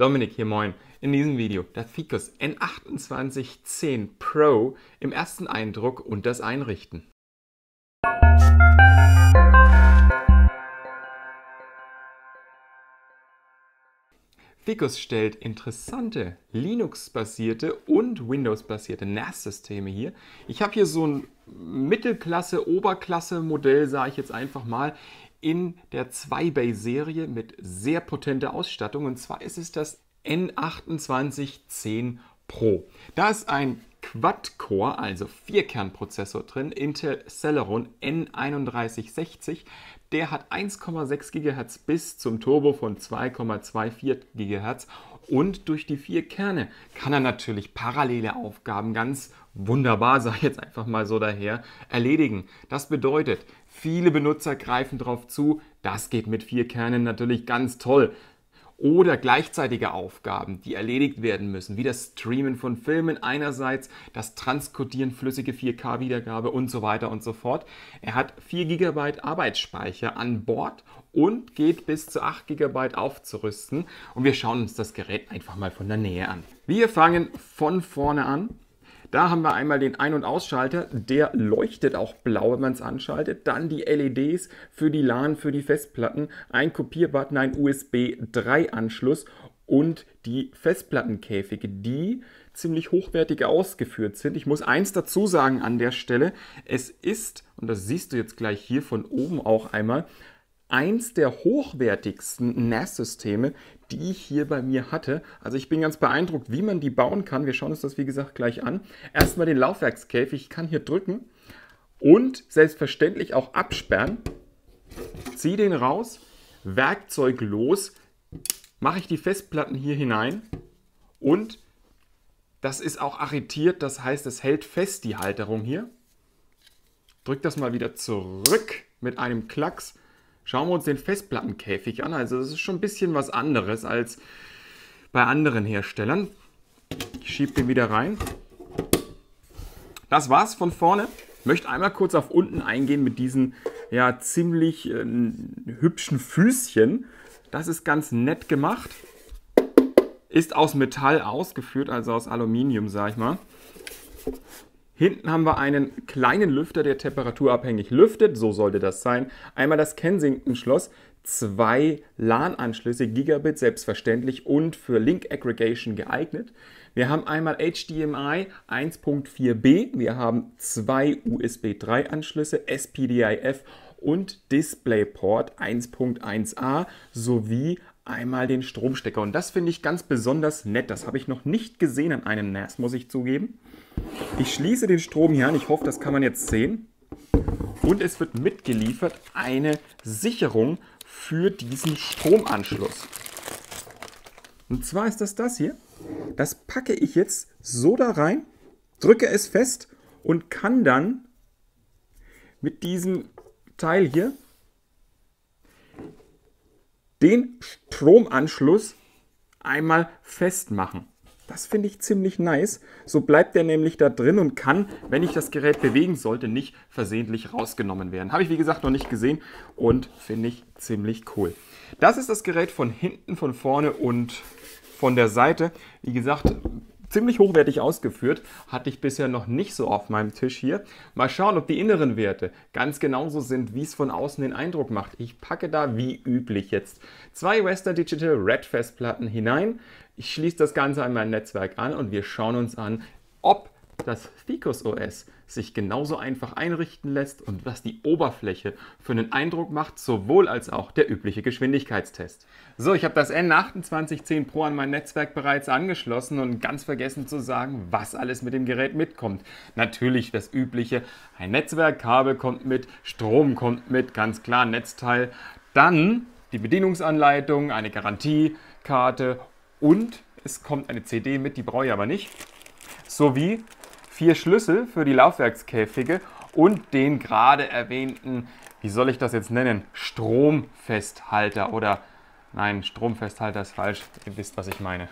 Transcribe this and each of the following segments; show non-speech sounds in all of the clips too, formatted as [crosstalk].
Dominik hier, moin. In diesem Video der Ficus N2810 Pro im ersten Eindruck und das Einrichten. Ficus stellt interessante Linux-basierte und Windows-basierte NAS-Systeme hier. Ich habe hier so ein Mittelklasse-Oberklasse-Modell, sage ich jetzt einfach mal in der 2-Bay-Serie mit sehr potenter Ausstattung. Und zwar ist es das N2810 Pro. Da ist ein Quad-Core, also Vierkernprozessor drin, Intel Celeron N3160. Der hat 1,6 GHz bis zum Turbo von 2,24 GHz und durch die vier Kerne kann er natürlich parallele Aufgaben ganz wunderbar, [laughs] sage ich jetzt einfach mal so daher, erledigen. Das bedeutet, Viele Benutzer greifen darauf zu. Das geht mit vier Kernen natürlich ganz toll. Oder gleichzeitige Aufgaben, die erledigt werden müssen, wie das Streamen von Filmen einerseits, das Transkodieren flüssige 4K-Wiedergabe und so weiter und so fort. Er hat 4 GB Arbeitsspeicher an Bord und geht bis zu 8 GB aufzurüsten. Und wir schauen uns das Gerät einfach mal von der Nähe an. Wir fangen von vorne an da haben wir einmal den Ein- und Ausschalter, der leuchtet auch blau, wenn man es anschaltet. Dann die LEDs für die LAN, für die Festplatten, ein Kopierbutton, ein USB 3-Anschluss und die Festplattenkäfige, die ziemlich hochwertig ausgeführt sind. Ich muss eins dazu sagen an der Stelle, es ist, und das siehst du jetzt gleich hier von oben auch einmal, eins der hochwertigsten NAS-Systeme, die ich hier bei mir hatte. Also ich bin ganz beeindruckt, wie man die bauen kann. Wir schauen uns das, wie gesagt, gleich an. Erstmal den Laufwerkskäfig. Ich kann hier drücken und selbstverständlich auch absperren. Zieh den raus, Werkzeug los, mache ich die Festplatten hier hinein und das ist auch arretiert, das heißt, es hält fest die Halterung hier. Drück das mal wieder zurück mit einem Klacks Schauen wir uns den Festplattenkäfig an. Also das ist schon ein bisschen was anderes als bei anderen Herstellern. Ich schiebe den wieder rein. Das war's von vorne. Ich möchte einmal kurz auf unten eingehen mit diesen ja ziemlich äh, hübschen Füßchen. Das ist ganz nett gemacht. Ist aus Metall ausgeführt, also aus Aluminium, sag ich mal. Hinten haben wir einen kleinen Lüfter, der temperaturabhängig lüftet. So sollte das sein. Einmal das Kensington-Schloss, zwei LAN-Anschlüsse, Gigabit selbstverständlich und für Link Aggregation geeignet. Wir haben einmal HDMI 1.4b, wir haben zwei USB 3-Anschlüsse, SPDIF und DisplayPort 1.1a sowie einmal den Stromstecker. Und das finde ich ganz besonders nett. Das habe ich noch nicht gesehen an einem NAS, muss ich zugeben. Ich schließe den Strom hier an. Ich hoffe, das kann man jetzt sehen. Und es wird mitgeliefert eine Sicherung für diesen Stromanschluss. Und zwar ist das das hier. Das packe ich jetzt so da rein, drücke es fest und kann dann mit diesem Teil hier den Stromanschluss einmal festmachen. Das finde ich ziemlich nice. So bleibt der nämlich da drin und kann, wenn ich das Gerät bewegen sollte, nicht versehentlich rausgenommen werden. Habe ich wie gesagt noch nicht gesehen und finde ich ziemlich cool. Das ist das Gerät von hinten, von vorne und von der Seite. Wie gesagt, ziemlich hochwertig ausgeführt. Hatte ich bisher noch nicht so auf meinem Tisch hier. Mal schauen, ob die inneren Werte ganz genauso sind, wie es von außen den Eindruck macht. Ich packe da wie üblich jetzt zwei Western Digital Red Festplatten hinein. Ich schließe das Ganze an mein Netzwerk an und wir schauen uns an, ob dass Ficus OS sich genauso einfach einrichten lässt und was die Oberfläche für einen Eindruck macht, sowohl als auch der übliche Geschwindigkeitstest. So, ich habe das N2810 Pro an mein Netzwerk bereits angeschlossen und ganz vergessen zu sagen, was alles mit dem Gerät mitkommt. Natürlich das übliche, ein Netzwerkkabel kommt mit, Strom kommt mit, ganz klar, Netzteil. Dann die Bedienungsanleitung, eine Garantiekarte und es kommt eine CD mit, die brauche ich aber nicht. Sowie vier Schlüssel für die Laufwerkskäfige und den gerade erwähnten, wie soll ich das jetzt nennen, Stromfesthalter oder nein, Stromfesthalter ist falsch, ihr wisst, was ich meine.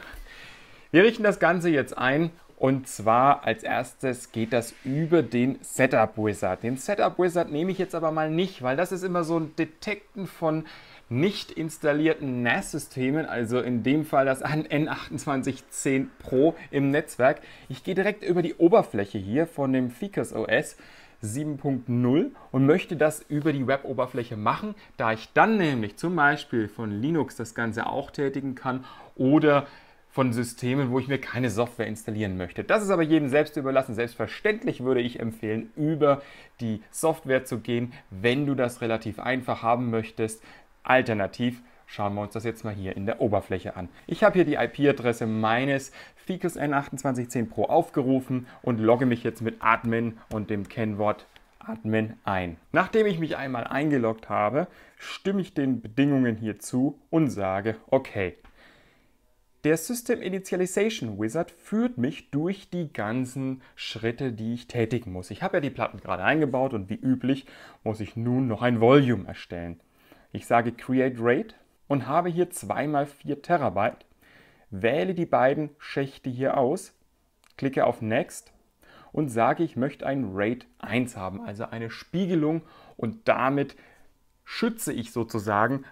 Wir richten das Ganze jetzt ein und zwar als erstes geht das über den Setup Wizard. Den Setup Wizard nehme ich jetzt aber mal nicht, weil das ist immer so ein Detekten von nicht installierten NAS-Systemen, also in dem Fall das an N2810 Pro im Netzwerk. Ich gehe direkt über die Oberfläche hier von dem Ficus OS 7.0 und möchte das über die Web-Oberfläche machen, da ich dann nämlich zum Beispiel von Linux das Ganze auch tätigen kann oder von Systemen, wo ich mir keine Software installieren möchte. Das ist aber jedem selbst überlassen. Selbstverständlich würde ich empfehlen, über die Software zu gehen, wenn du das relativ einfach haben möchtest. Alternativ schauen wir uns das jetzt mal hier in der Oberfläche an. Ich habe hier die IP-Adresse meines Ficus N2810 Pro aufgerufen und logge mich jetzt mit Admin und dem Kennwort Admin ein. Nachdem ich mich einmal eingeloggt habe, stimme ich den Bedingungen hier zu und sage OK. Der System Initialization Wizard führt mich durch die ganzen Schritte, die ich tätigen muss. Ich habe ja die Platten gerade eingebaut und wie üblich muss ich nun noch ein Volume erstellen. Ich sage Create Rate und habe hier 2x4 Terabyte, wähle die beiden Schächte hier aus, klicke auf Next und sage, ich möchte ein Rate 1 haben, also eine Spiegelung und damit schütze ich sozusagen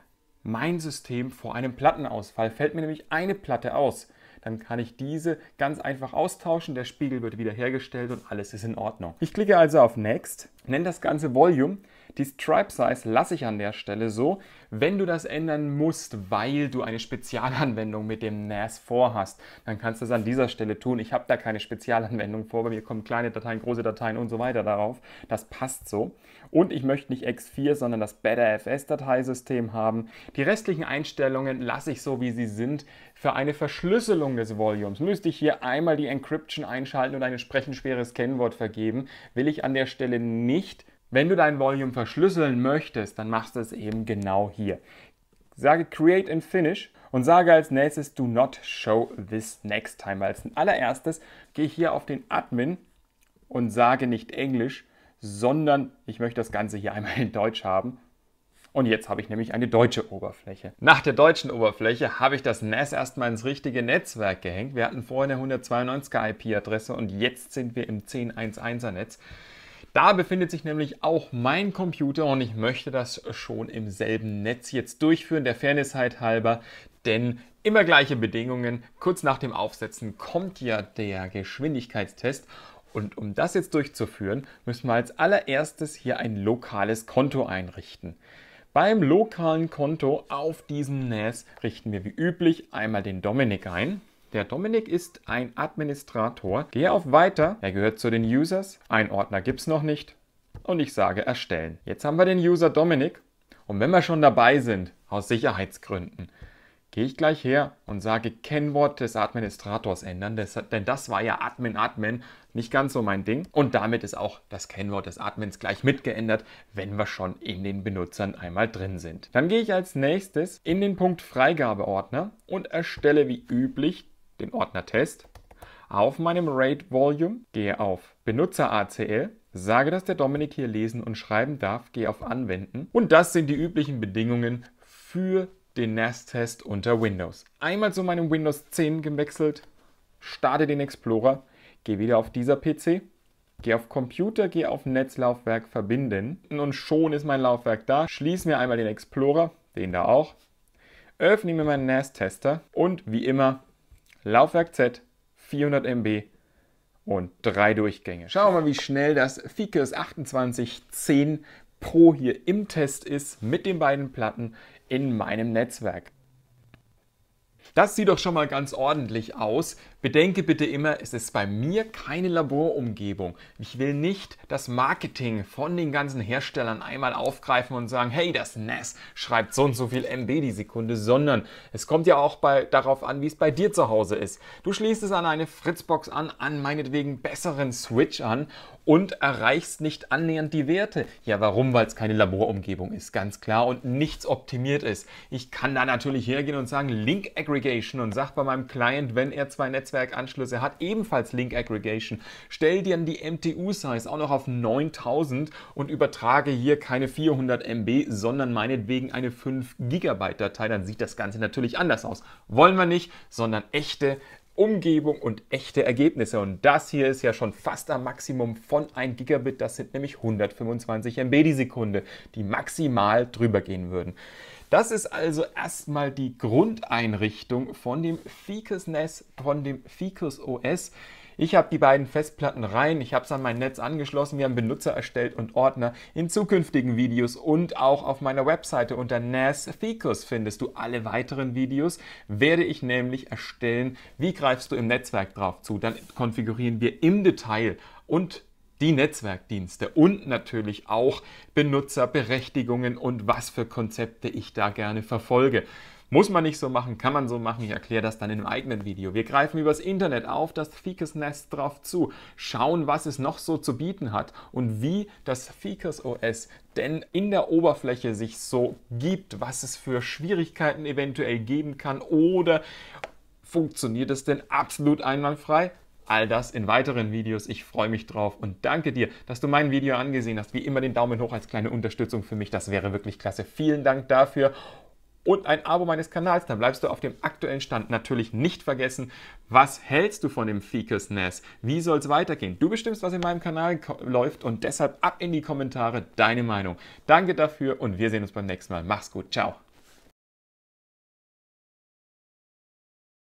mein System vor einem Plattenausfall. Fällt mir nämlich eine Platte aus, dann kann ich diese ganz einfach austauschen, der Spiegel wird wiederhergestellt und alles ist in Ordnung. Ich klicke also auf Next, nenne das Ganze Volume, die Stripe Size lasse ich an der Stelle so. Wenn du das ändern musst, weil du eine Spezialanwendung mit dem NAS vorhast, dann kannst du das an dieser Stelle tun. Ich habe da keine Spezialanwendung vor, bei mir kommen kleine Dateien, große Dateien und so weiter darauf. Das passt so. Und ich möchte nicht X4, sondern das BetterFS-Dateisystem haben. Die restlichen Einstellungen lasse ich so, wie sie sind. Für eine Verschlüsselung des Volumes müsste ich hier einmal die Encryption einschalten und ein entsprechend schweres Kennwort vergeben. Will ich an der Stelle nicht. Wenn du dein Volume verschlüsseln möchtest, dann machst du es eben genau hier. Sage Create and Finish und sage als nächstes Do not show this next time. Als allererstes gehe ich hier auf den Admin und sage nicht Englisch, sondern ich möchte das Ganze hier einmal in Deutsch haben. Und jetzt habe ich nämlich eine deutsche Oberfläche. Nach der deutschen Oberfläche habe ich das NAS erstmal ins richtige Netzwerk gehängt. Wir hatten vorher eine 192er IP-Adresse und jetzt sind wir im 10.1.1er Netz. Da befindet sich nämlich auch mein Computer und ich möchte das schon im selben Netz jetzt durchführen, der Fairnessheit halber, denn immer gleiche Bedingungen. Kurz nach dem Aufsetzen kommt ja der Geschwindigkeitstest und um das jetzt durchzuführen, müssen wir als allererstes hier ein lokales Konto einrichten. Beim lokalen Konto auf diesem NAS e richten wir wie üblich einmal den Dominik ein. Der Dominik ist ein Administrator. Gehe auf Weiter. Er gehört zu den Users. Ein Ordner gibt es noch nicht. Und ich sage Erstellen. Jetzt haben wir den User Dominik. Und wenn wir schon dabei sind, aus Sicherheitsgründen, gehe ich gleich her und sage Kennwort des Administrators ändern, das, denn das war ja Admin Admin, nicht ganz so mein Ding. Und damit ist auch das Kennwort des Admins gleich mitgeändert, wenn wir schon in den Benutzern einmal drin sind. Dann gehe ich als nächstes in den Punkt Freigabeordner und erstelle wie üblich den Ordner Test, auf meinem RAID Volume, gehe auf Benutzer ACL, sage, dass der Dominik hier lesen und schreiben darf, gehe auf Anwenden und das sind die üblichen Bedingungen für den NAS-Test unter Windows. Einmal zu meinem Windows 10 gewechselt, starte den Explorer, gehe wieder auf dieser PC, gehe auf Computer, gehe auf Netzlaufwerk verbinden und schon ist mein Laufwerk da. Schließe mir einmal den Explorer, den da auch, öffne mir meinen NAS-Tester und wie immer Laufwerk Z, 400 MB und drei Durchgänge. Schauen wir mal, wie schnell das Ficus 2810 Pro hier im Test ist mit den beiden Platten in meinem Netzwerk. Das sieht doch schon mal ganz ordentlich aus. Bedenke bitte immer, es ist bei mir keine Laborumgebung. Ich will nicht das Marketing von den ganzen Herstellern einmal aufgreifen und sagen, hey, das NAS schreibt so und so viel MB die Sekunde, sondern es kommt ja auch bei, darauf an, wie es bei dir zu Hause ist. Du schließt es an eine Fritzbox an, an meinetwegen besseren Switch an und erreichst nicht annähernd die Werte. Ja, warum? Weil es keine Laborumgebung ist, ganz klar, und nichts optimiert ist. Ich kann da natürlich hergehen und sagen, Link Aggregation Aggregation und sag bei meinem Client, wenn er zwei Netzwerkanschlüsse hat, ebenfalls Link Aggregation. Stell dir dann die MTU-Size auch noch auf 9000 und übertrage hier keine 400 MB, sondern meinetwegen eine 5 GB Datei. Dann sieht das Ganze natürlich anders aus. Wollen wir nicht, sondern echte Umgebung und echte Ergebnisse. Und das hier ist ja schon fast am Maximum von 1 Gigabit. Das sind nämlich 125 MB die Sekunde, die maximal drüber gehen würden. Das ist also erstmal die Grundeinrichtung von dem Ficus NES, von dem Ficus OS. Ich habe die beiden Festplatten rein, ich habe es an mein Netz angeschlossen, wir haben Benutzer erstellt und Ordner. In zukünftigen Videos und auch auf meiner Webseite unter NAS Ficus findest du alle weiteren Videos, werde ich nämlich erstellen, wie greifst du im Netzwerk drauf zu. Dann konfigurieren wir im Detail und die Netzwerkdienste und natürlich auch Benutzerberechtigungen und was für Konzepte ich da gerne verfolge. Muss man nicht so machen, kann man so machen. Ich erkläre das dann in einem eigenen Video. Wir greifen übers Internet auf das Ficus Nest drauf zu, schauen, was es noch so zu bieten hat und wie das Ficus OS denn in der Oberfläche sich so gibt, was es für Schwierigkeiten eventuell geben kann oder funktioniert es denn absolut einwandfrei? All das in weiteren Videos. Ich freue mich drauf und danke dir, dass du mein Video angesehen hast. Wie immer den Daumen hoch als kleine Unterstützung für mich. Das wäre wirklich klasse. Vielen Dank dafür. Und ein Abo meines Kanals, dann bleibst du auf dem aktuellen Stand. Natürlich nicht vergessen, was hältst du von dem Ficus Nest? Wie soll es weitergehen? Du bestimmst, was in meinem Kanal läuft und deshalb ab in die Kommentare deine Meinung. Danke dafür und wir sehen uns beim nächsten Mal. Mach's gut, ciao.